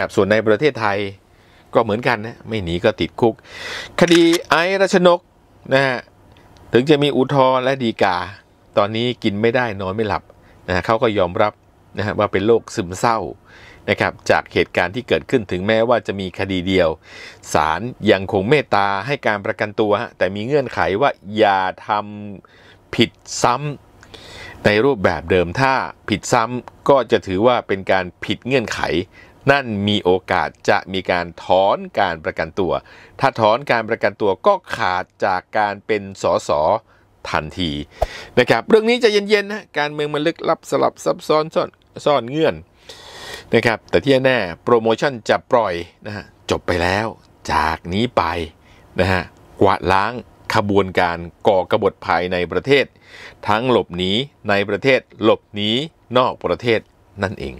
ครับส่วนในประเทศไทยก็เหมือนกันนะไม่หนีก็ติดคุก คดีไอรัชนกนะฮะถึงจะมีอุทธร์และดีกา ตอนนี้กินไม่ได้นอนไม่หลับนะเขาก็ยอมรับนะฮะว่าเป็นโรคซึมเศร้านะครับ จากเหตุการณ์ที่เกิดขึ้นถึงแม้ว่าจะมีคดีเดียวศาลยังคงเมตตาให้การประกันตัว แต่มีเงื่อนไขว่าอย่าทำผิดซ้ำในรูปแบบเดิมถ้าผิดซ้ำก็จะถือว่าเป็นการผิดเงื่อนไขนั่นมีโอกาสจะมีการถอนการประกันตัว ถ้าถอนการประกันตัวก็ขาดจากการเป็นสสทันทีนะครับ เรื่องนี้จะเย็นๆนะ การเมืองมันลึกลับสลับซับซ้อนซ่อนซ่อนเงื่อนนะครับ แต่ที่แน่โปรโมชั่นจะปล่อยนะฮะจบไปแล้วจากนี้ไปนะฮะกวาดล้างขบวนการก่อกรบฏภายในประเทศ ทั้งหลบหนีในประเทศหลบหนีนอกประเทศนั่นเอง